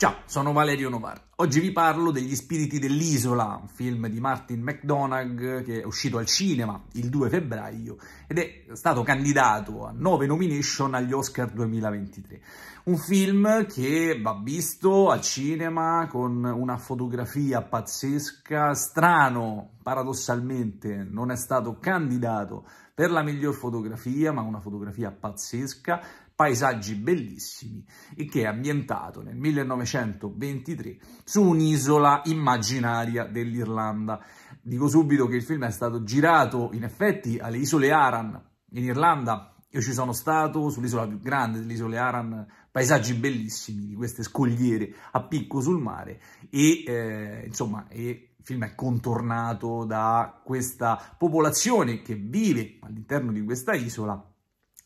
Ciao, sono Valerio Novara. Oggi vi parlo degli Spiriti dell'Isola, un film di Martin McDonagh che è uscito al cinema il 2 febbraio ed è stato candidato a 9 nomination agli Oscar 2023. Un film che va visto al cinema con una fotografia pazzesca, strano, paradossalmente non è stato candidato per la miglior fotografia, ma una fotografia pazzesca, paesaggi bellissimi e che è ambientato nel 1923 su un'isola immaginaria dell'Irlanda. Dico subito che il film è stato girato in effetti alle isole Aran in Irlanda. Io ci sono stato sull'isola più grande delle isole Aran, paesaggi bellissimi di queste scogliere a picco sul mare e eh, insomma e il film è contornato da questa popolazione che vive all'interno di questa isola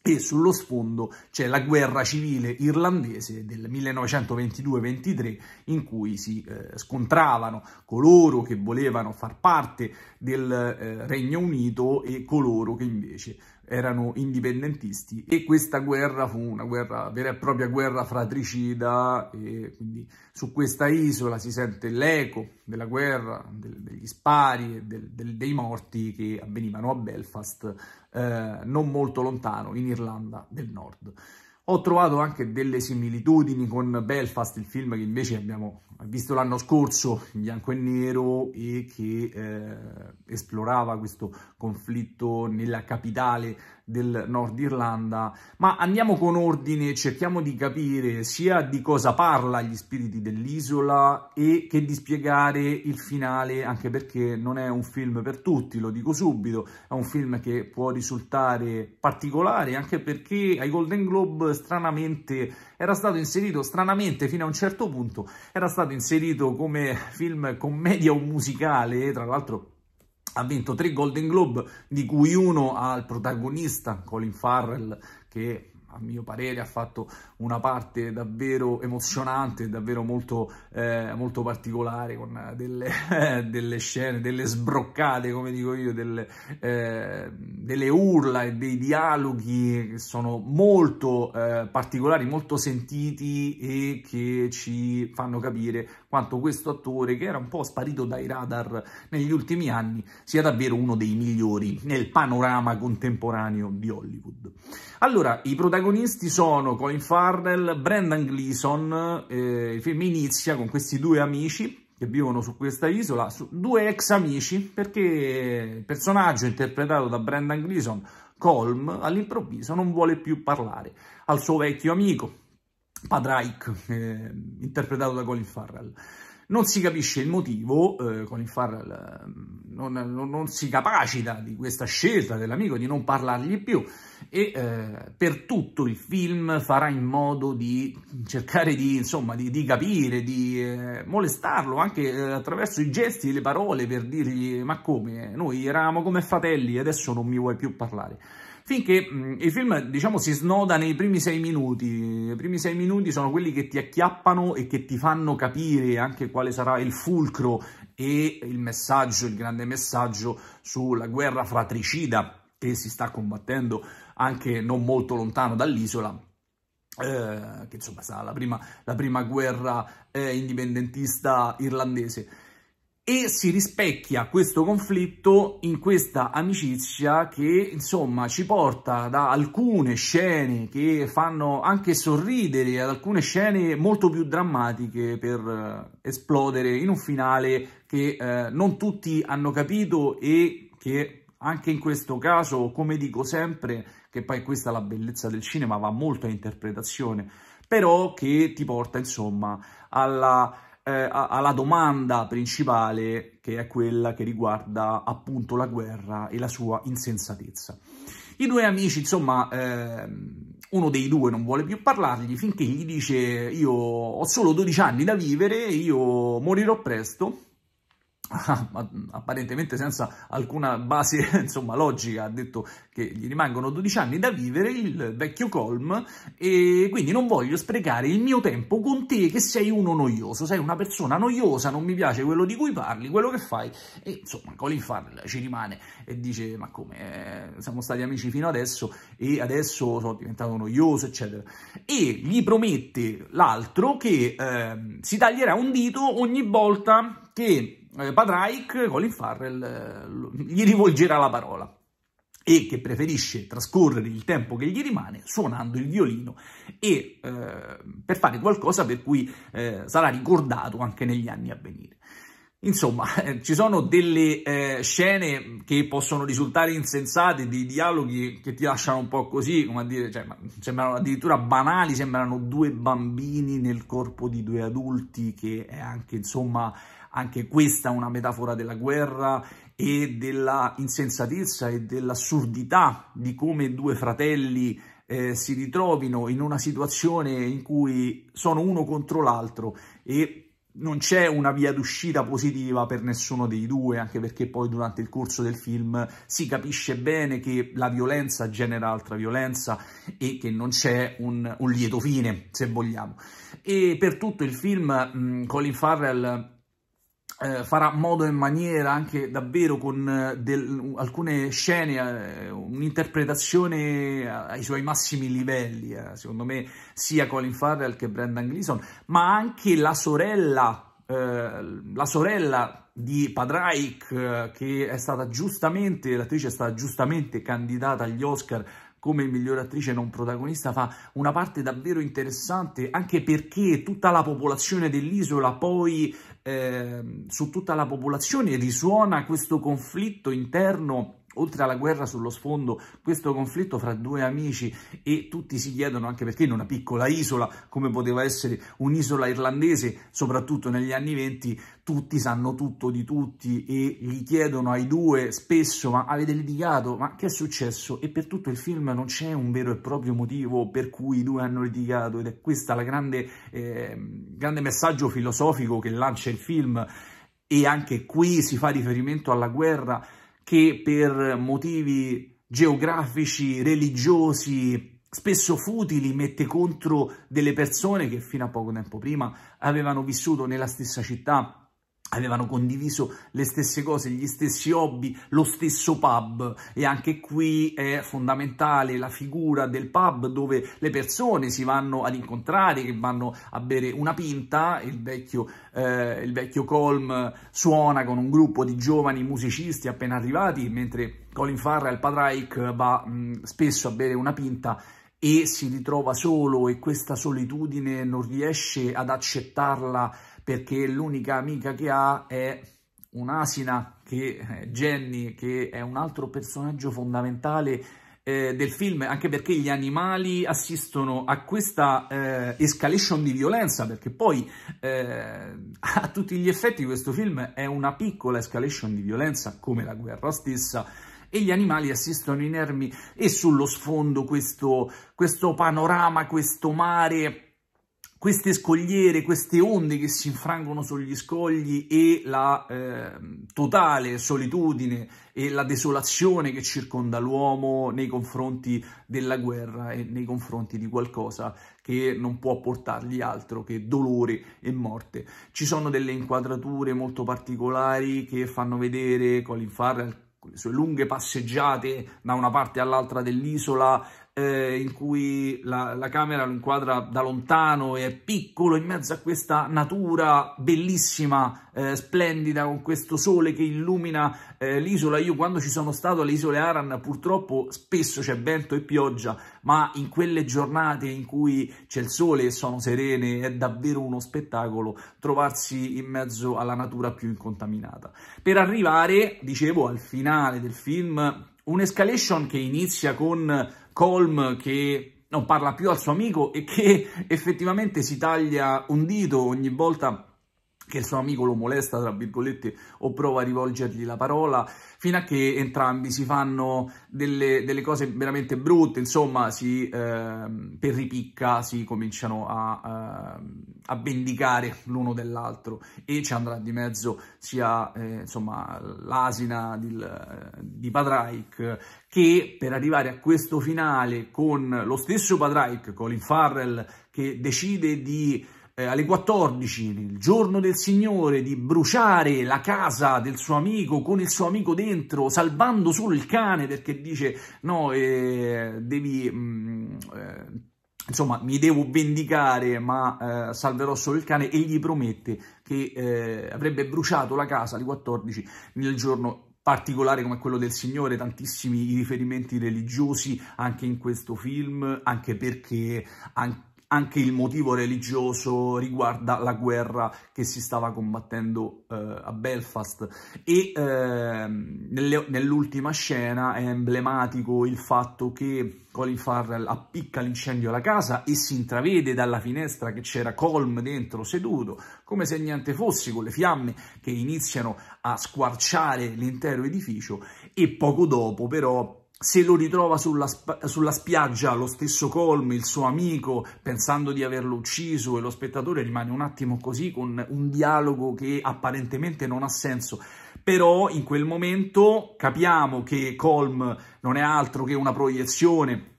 e sullo sfondo c'è la guerra civile irlandese del 1922-23 in cui si eh, scontravano coloro che volevano far parte del eh, Regno Unito e coloro che invece erano indipendentisti e questa guerra fu una guerra, vera e propria guerra fratricida e quindi su questa isola si sente l'eco della guerra, del, degli spari e del, del, dei morti che avvenivano a Belfast eh, non molto lontano in Irlanda del Nord. Ho trovato anche delle similitudini con Belfast, il film che invece abbiamo visto l'anno scorso in bianco e nero e che eh, esplorava questo conflitto nella capitale del Nord Irlanda, ma andiamo con ordine, cerchiamo di capire sia di cosa parla gli spiriti dell'isola e che di spiegare il finale, anche perché non è un film per tutti, lo dico subito, è un film che può risultare particolare, anche perché ai Golden Globe stranamente era stato inserito, stranamente fino a un certo punto era stato stato inserito come film commedia o musicale, tra l'altro ha vinto tre Golden Globe, di cui uno al protagonista Colin Farrell, che a mio parere ha fatto una parte davvero emozionante, davvero molto, eh, molto particolare, con eh, delle, delle, scene, delle sbroccate, come dico io, delle, eh, delle urla e dei dialoghi che sono molto eh, particolari, molto sentiti e che ci fanno capire quanto questo attore, che era un po' sparito dai radar negli ultimi anni, sia davvero uno dei migliori nel panorama contemporaneo di Hollywood. Allora, i protagonisti protagonisti sono Colin Farrell, Brendan Gleeson. Eh, il film inizia con questi due amici che vivono su questa isola, su, due ex amici, perché il personaggio interpretato da Brendan Gleeson, Colm, all'improvviso non vuole più parlare al suo vecchio amico, Padraic, eh, interpretato da Colin Farrell non si capisce il motivo, eh, con il far, la, non, non, non, si capacita di questa scelta dell'amico di non parlargli più e eh, per tutto il film farà in modo di cercare di, insomma, di, di capire, di eh, molestarlo anche eh, attraverso i gesti e le parole per dirgli ma come, noi eravamo come fratelli, e adesso non mi vuoi più parlare finché mh, mm, il film, diciamo, si snoda nei primi sei minuti. I primi sei minuti sono quelli che ti acchiappano e che ti fanno capire anche quale sarà il fulcro e il messaggio, il grande messaggio sulla guerra fratricida che si sta combattendo anche non molto lontano dall'isola, eh, che insomma sarà la prima, la prima guerra eh, indipendentista irlandese e si rispecchia questo conflitto in questa amicizia che insomma ci porta da alcune scene che fanno anche sorridere ad alcune scene molto più drammatiche per eh, esplodere in un finale che eh, non tutti hanno capito e che anche in questo caso come dico sempre che poi questa è la bellezza del cinema va molto a interpretazione però che ti porta insomma alla eh, alla domanda principale che è quella che riguarda appunto la guerra e la sua insensatezza. I due amici, insomma, eh, uno dei due non vuole più parlargli finché gli dice io ho solo 12 anni da vivere, io morirò presto apparentemente senza alcuna base insomma, logica, ha detto che gli rimangono 12 anni da vivere, il vecchio Colm, e quindi non voglio sprecare il mio tempo con te che sei uno noioso, sei una persona noiosa, non mi piace quello di cui parli, quello che fai, e insomma Colin Farrell ci rimane e dice ma come, eh, siamo stati amici fino adesso e adesso sono diventato noioso, eccetera, e gli promette l'altro che eh, si taglierà un dito ogni volta che Padraic, eh, Colin Farrell eh, gli rivolgerà la parola e che preferisce trascorrere il tempo che gli rimane suonando il violino e eh, per fare qualcosa per cui eh, sarà ricordato anche negli anni a venire. Insomma, eh, ci sono delle scene che possono risultare insensate, dei dialoghi che ti lasciano un po' così, come a dire, cioè, sembrano addirittura banali, sembrano due bambini nel corpo di due adulti, che è anche, insomma, anche questa è una metafora della guerra e della insensatezza e dell'assurdità di come due fratelli eh, si ritrovino in una situazione in cui sono uno contro l'altro e non c'è una via d'uscita positiva per nessuno dei due, anche perché poi durante il corso del film si capisce bene che la violenza genera altra violenza e che non c'è un, un lieto fine, se vogliamo. E per tutto il film mh, mm, Colin Farrell eh, farà modo e maniera anche davvero con eh, del, alcune scene, eh, un'interpretazione ai suoi massimi livelli, eh, secondo me sia Colin Farrell che Brendan Gleeson, ma anche la sorella eh, la sorella di Padraic, che è stata giustamente, l'attrice è stata giustamente candidata agli Oscar come miglior attrice non protagonista, fa una parte davvero interessante, anche perché tutta la popolazione dell'isola poi eh, su tutta la popolazione risuona questo conflitto interno Oltre alla guerra sullo sfondo, questo conflitto fra due amici e tutti si chiedono anche perché in una piccola isola, come poteva essere un'isola irlandese, soprattutto negli anni venti, tutti sanno tutto di tutti e gli chiedono ai due spesso ma avete litigato? Ma che è successo? E per tutto il film non c'è un vero e proprio motivo per cui i due hanno litigato ed è questo il grande, eh, grande messaggio filosofico che lancia il film e anche qui si fa riferimento alla guerra che per motivi geografici, religiosi, spesso futili, mette contro delle persone che fino a poco tempo prima avevano vissuto nella stessa città, avevano condiviso le stesse cose, gli stessi hobby, lo stesso pub e anche qui è fondamentale la figura del pub dove le persone si vanno ad incontrare, che vanno a bere una pinta, il vecchio, eh, il vecchio Colm suona con un gruppo di giovani musicisti appena arrivati, mentre Colin Farrell, Ike, va mh, mm, spesso a bere una pinta e si ritrova solo e questa solitudine non riesce ad accettarla perché l'unica amica che ha è un'asina che eh, Jenny, che è un altro personaggio fondamentale eh, del film, anche perché gli animali assistono a questa eh, escalation di violenza, perché poi eh, a tutti gli effetti questo film è una piccola escalation di violenza, come la guerra stessa, e gli animali assistono inermi e sullo sfondo questo, questo panorama, questo mare queste scogliere, queste onde che si infrangono sugli scogli e la eh, totale solitudine e la desolazione che circonda l'uomo nei confronti della guerra e nei confronti di qualcosa che non può portargli altro che dolore e morte. Ci sono delle inquadrature molto particolari che fanno vedere Colin Farrell con le sue lunghe passeggiate da una parte all'altra dell'isola, eh, in cui la, la, camera lo inquadra da lontano e è piccolo in mezzo a questa natura bellissima, eh, splendida, con questo sole che illumina eh, l'isola. Io quando ci sono stato alle isole Aran purtroppo spesso c'è vento e pioggia, ma in quelle giornate in cui c'è il sole e sono serene è davvero uno spettacolo trovarsi in mezzo alla natura più incontaminata. Per arrivare, dicevo, al finale del film, un'escalation che inizia con Colm che non parla più al suo amico e che effettivamente si taglia un dito ogni volta che il suo amico lo molesta, tra virgolette, o prova a rivolgergli la parola, fino a che entrambi si fanno delle, delle cose veramente brutte, insomma, si, eh, per ripicca si cominciano a, eh, a vendicare l'uno dell'altro e ci andrà di mezzo sia eh, insomma, l'asina di, di Patrick che per arrivare a questo finale con lo stesso Patrick, Colin Farrell, che decide di eh, alle 14, il giorno del Signore, di bruciare la casa del suo amico con il suo amico dentro, salvando solo il cane perché dice no, eh, devi... Mh, mm, eh, insomma, mi devo vendicare, ma eh, salverò solo il cane, e gli promette che eh, avrebbe bruciato la casa alle 14 nel giorno particolare come quello del Signore, tantissimi riferimenti religiosi anche in questo film, anche perché... Anche anche il motivo religioso riguarda la guerra che si stava combattendo eh, a Belfast e eh, nell'ultima scena è emblematico il fatto che Colin Farrell appicca l'incendio alla casa e si intravede dalla finestra che c'era Colm dentro seduto, come se niente fosse, con le fiamme che iniziano a squarciare l'intero edificio e poco dopo però se lo ritrova sulla, sulla, spiaggia lo stesso Colm, il suo amico, pensando di averlo ucciso e lo spettatore rimane un attimo così con un dialogo che apparentemente non ha senso. Però in quel momento capiamo che Colm non è altro che una proiezione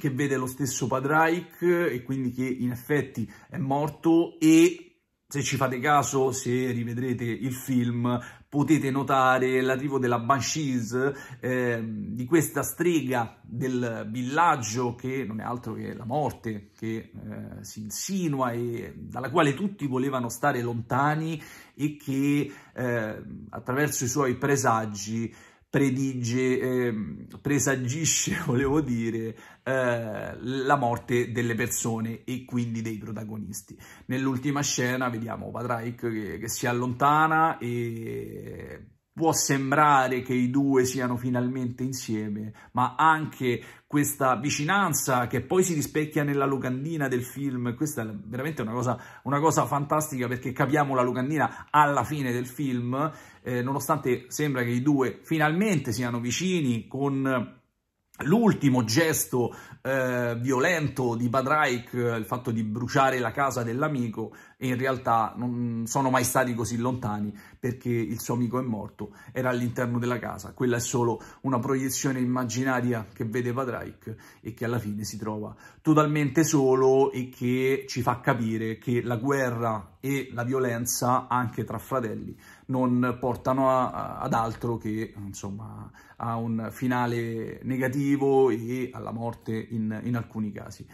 che vede lo stesso Padraic e quindi che in effetti è morto e se ci fate caso, se rivedrete il film, potete notare l'arrivo della Banshees, eh, di questa strega del villaggio che non è altro che la morte, che eh, si insinua e dalla quale tutti volevano stare lontani e che eh, attraverso i suoi presagi predige, eh, presagisce, volevo dire, eh, la morte delle persone e quindi dei protagonisti. Nell'ultima scena vediamo Patrick che, che si allontana e Può sembrare che i due siano finalmente insieme, ma anche questa vicinanza che poi si rispecchia nella locandina del film, questa è veramente una cosa, una cosa fantastica perché capiamo la locandina alla fine del film, eh, nonostante sembra che i due finalmente siano vicini con L'ultimo gesto eh, violento di Bad Padraic, eh, il fatto di bruciare la casa dell'amico, e in realtà non sono mai stati così lontani perché il suo amico è morto, era all'interno della casa. Quella è solo una proiezione immaginaria che vedeva Drake e che alla fine si trova totalmente solo e che ci fa capire che la guerra e la violenza anche tra fratelli non portano a, a, ad altro che insomma a un finale negativo e alla morte in, in alcuni casi.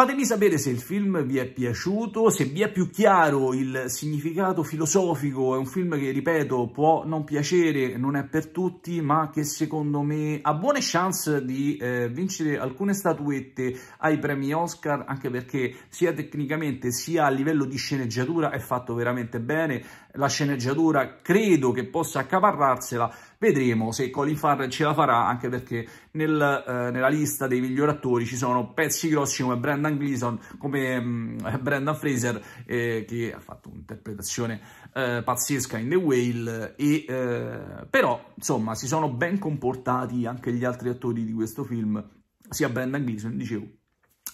Fatemi sapere se il film vi è piaciuto, se vi è più chiaro il significato filosofico, è un film che, ripeto, può non piacere, non è per tutti, ma che secondo me ha buone chance di eh, vincere alcune statuette ai premi Oscar, anche perché sia tecnicamente sia a livello di sceneggiatura è fatto veramente bene, la sceneggiatura credo che possa accaparrarsela, Vedremo se Colin Farrell ce la farà, anche perché nel, eh, nella lista dei migliori attori ci sono pezzi grossi come Brandon Gleeson, come mh, mm, Brendan Fraser, eh, che ha fatto un'interpretazione eh, pazzesca in The Whale, e, eh, però insomma si sono ben comportati anche gli altri attori di questo film, sia Brandon Gleeson, dicevo,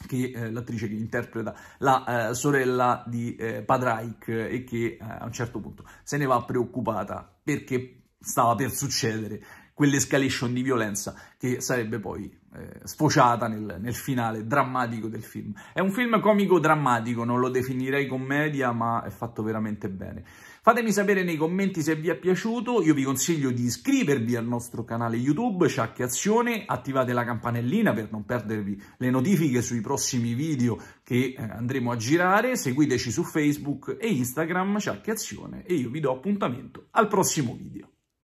che eh, l'attrice che interpreta la eh, sorella di eh, Padraic eh, e che eh, a un certo punto se ne va preoccupata perché stava per succedere quell'escalation di violenza che sarebbe poi eh, sfociata nel, nel, finale drammatico del film. È un film comico-drammatico, non lo definirei commedia, ma è fatto veramente bene. Fatemi sapere nei commenti se vi è piaciuto, io vi consiglio di iscrivervi al nostro canale YouTube, Sciacche Azione, attivate la campanellina per non perdervi le notifiche sui prossimi video che eh, andremo a girare, seguiteci su Facebook e Instagram, Sciacche Azione, e io vi do appuntamento al prossimo video.